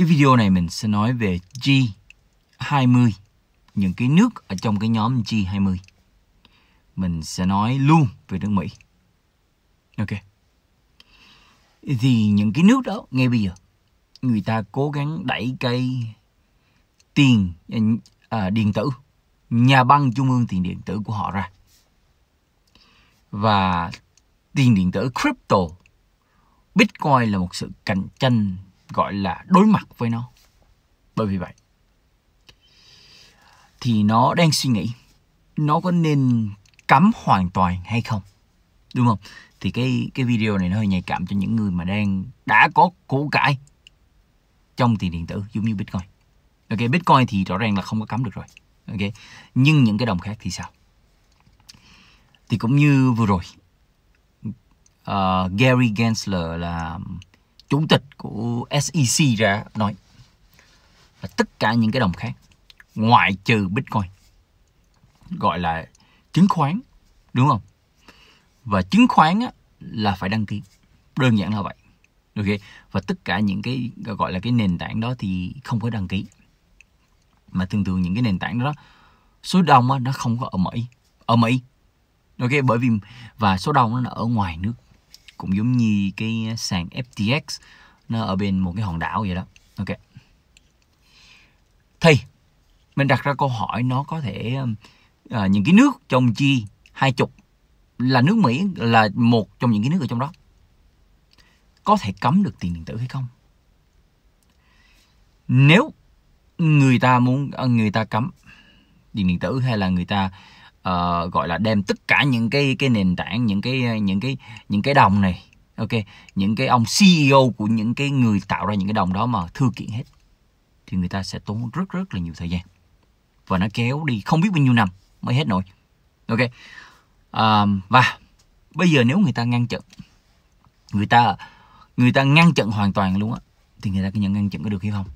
Cái video này mình sẽ nói về G20, những cái nước ở trong cái nhóm G20. Mình sẽ nói luôn về nước Mỹ. Ok. Thì những cái nước đó ngay bây giờ người ta cố gắng đẩy cây tiền à, điện tử, nhà băng trung ương tiền điện tử của họ ra. Và tiền điện tử crypto Bitcoin là một sự cạnh tranh gọi là đối mặt với nó bởi vì vậy thì nó đang suy nghĩ nó có nên cấm hoàn toàn hay không đúng không thì cái cái video này nó hơi nhạy cảm cho những người mà đang đã có củ cải trong tiền điện tử giống như bitcoin ok bitcoin thì rõ ràng là không có cấm được rồi ok nhưng những cái đồng khác thì sao thì cũng như vừa rồi uh, Gary Gensler là chủ tịch của SEC ra nói là tất cả những cái đồng khác ngoại trừ Bitcoin gọi là chứng khoán đúng không và chứng khoán á, là phải đăng ký đơn giản là vậy ok và tất cả những cái gọi là cái nền tảng đó thì không có đăng ký mà thường thường những cái nền tảng đó số đông á, nó không có ở Mỹ ở Mỹ ok bởi vì và số đông nó ở ngoài nước cũng giống như cái sàn FTX nó ở bên một cái hòn đảo vậy đó ok thì mình đặt ra câu hỏi nó có thể à, những cái nước trong chi hai chục là nước Mỹ là một trong những cái nước ở trong đó có thể cấm được tiền điện tử hay không nếu người ta muốn ờ, người ta cấm tiền điện tử hay là người ta uh, gọi là đem tất cả những cái cái nền tảng những cái những cái những cái đồng này ok những cái ông CEO của những cái người tạo ra những cái đồng đó mà thư kiện hết thì người ta sẽ tốn rất rất là nhiều thời gian và nó kéo đi không biết bao nhiêu năm mới hết nổi ok uh, và bây giờ nếu người ta ngăn chặn người ta người ta ngăn chặn hoàn toàn luôn á thì người ta có nhận ngăn chặn có được hay không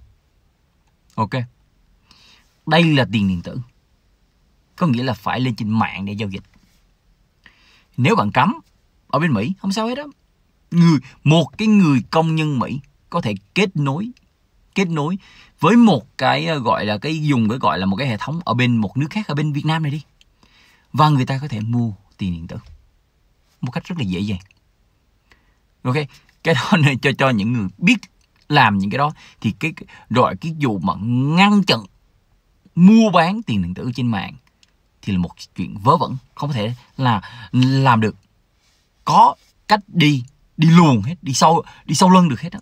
ok đây là tiền điện tử có nghĩa là phải lên trên mạng để giao dịch nếu bạn cấm ở bên Mỹ không sao hết đó người một cái người công nhân Mỹ có thể kết nối kết nối với một cái ờ, gọi là cái dùng cái gọi là một cái hệ thống ở bên một nước khác ở bên Việt Nam này đi và người ta có thể mua tiền điện tử một cách rất là dễ dàng ok cái đó nên cho cho những người biết làm những cái đó thì cái gọi cái dù mà ngăn chặn mua bán tiền điện tử trên mạng thì là một chuyện vớ vẩn không thể là làm được có cách đi đi luồn hết đi sâu đi sâu lưng được hết đó.